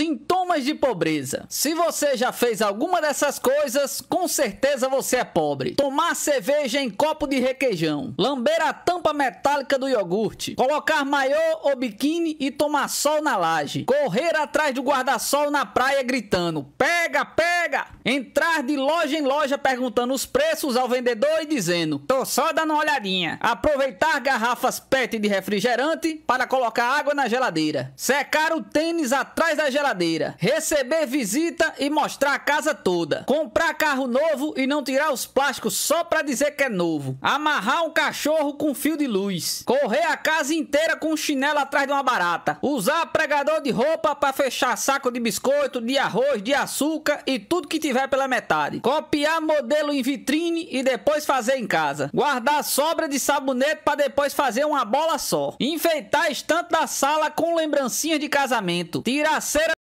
Sintomas de pobreza. Se você já fez alguma dessas coisas, com certeza você é pobre. Tomar cerveja em copo de requeijão, lamber a tampa metálica do iogurte, colocar maiô ou biquíni e tomar sol na laje, correr atrás do guarda-sol na praia gritando: "Pega, pega!" chegar. Entrar de loja em loja perguntando os preços ao vendedor e dizendo: tô só dando uma olhadinha. Aproveitar garrafas PET de refrigerante para colocar água na geladeira. Secar o tênis atrás da geladeira. Receber visita e mostrar a casa toda. Comprar carro novo e não tirar os plásticos só para dizer que é novo. Amarrar um cachorro com fio de luz. Correr a casa inteira com um chinelo atrás de uma barata. Usar pregador de roupa para fechar saco de biscoito, de arroz, de açúcar e tudo tudo que tiver pela metade. Copiar modelo em vitrine e depois fazer em casa. Guardar sobra de sabonete para depois fazer uma bola só. Enfeitar a estante da sala com lembrancinhas de casamento. Tirar cera